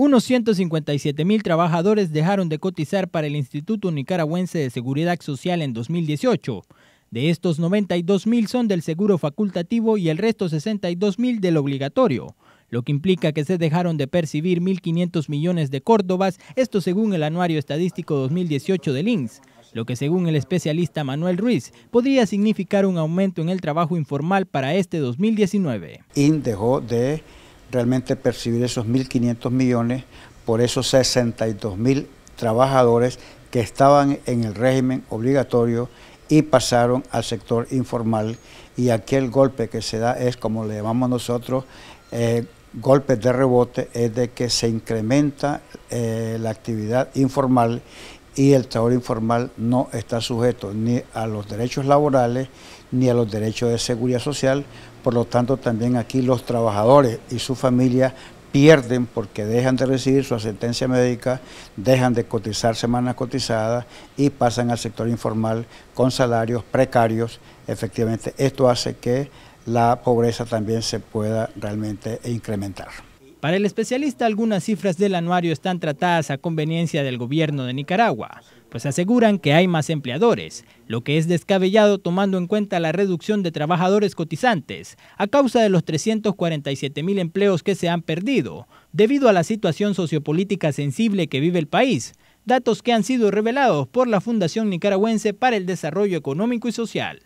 Unos 157 mil trabajadores dejaron de cotizar para el Instituto Nicaragüense de Seguridad Social en 2018. De estos 92 mil son del seguro facultativo y el resto 62 mil del obligatorio, lo que implica que se dejaron de percibir 1.500 millones de córdobas, esto según el anuario estadístico 2018 del INSS lo que según el especialista Manuel Ruiz podría significar un aumento en el trabajo informal para este 2019. dejó de realmente percibir esos 1.500 millones por esos 62.000 trabajadores que estaban en el régimen obligatorio y pasaron al sector informal y aquel golpe que se da es, como le llamamos nosotros, eh, golpes de rebote, es de que se incrementa eh, la actividad informal y el trabajo informal no está sujeto ni a los derechos laborales ni a los derechos de seguridad social por lo tanto también aquí los trabajadores y su familia pierden porque dejan de recibir su asistencia médica, dejan de cotizar semanas cotizadas y pasan al sector informal con salarios precarios. Efectivamente, esto hace que la pobreza también se pueda realmente incrementar. Para el especialista, algunas cifras del anuario están tratadas a conveniencia del gobierno de Nicaragua, pues aseguran que hay más empleadores, lo que es descabellado tomando en cuenta la reducción de trabajadores cotizantes a causa de los 347 mil empleos que se han perdido debido a la situación sociopolítica sensible que vive el país, datos que han sido revelados por la Fundación Nicaragüense para el Desarrollo Económico y Social.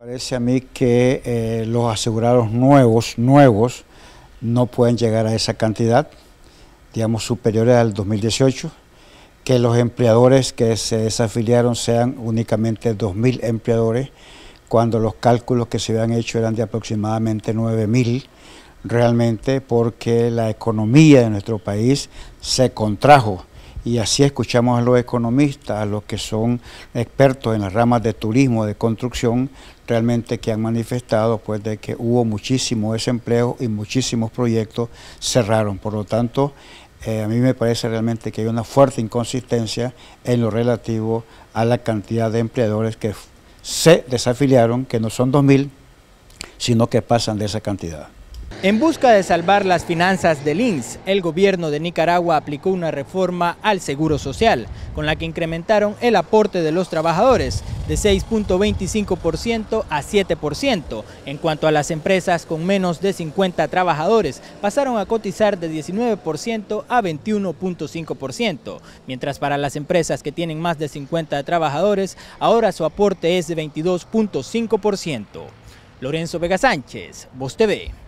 Parece a mí que eh, los asegurados nuevos, nuevos, no pueden llegar a esa cantidad, digamos, superiores al 2018, que los empleadores que se desafiliaron sean únicamente 2.000 empleadores, cuando los cálculos que se habían hecho eran de aproximadamente 9.000, realmente porque la economía de nuestro país se contrajo y así escuchamos a los economistas, a los que son expertos en las ramas de turismo, de construcción, realmente que han manifestado pues de que hubo muchísimo desempleo y muchísimos proyectos cerraron. Por lo tanto, eh, a mí me parece realmente que hay una fuerte inconsistencia en lo relativo a la cantidad de empleadores que se desafiliaron, que no son 2.000, sino que pasan de esa cantidad. En busca de salvar las finanzas del INS, el gobierno de Nicaragua aplicó una reforma al Seguro Social, con la que incrementaron el aporte de los trabajadores de 6.25% a 7%. En cuanto a las empresas con menos de 50 trabajadores, pasaron a cotizar de 19% a 21.5%, mientras para las empresas que tienen más de 50 trabajadores, ahora su aporte es de 22.5%. Lorenzo Vega Sánchez, Voz TV.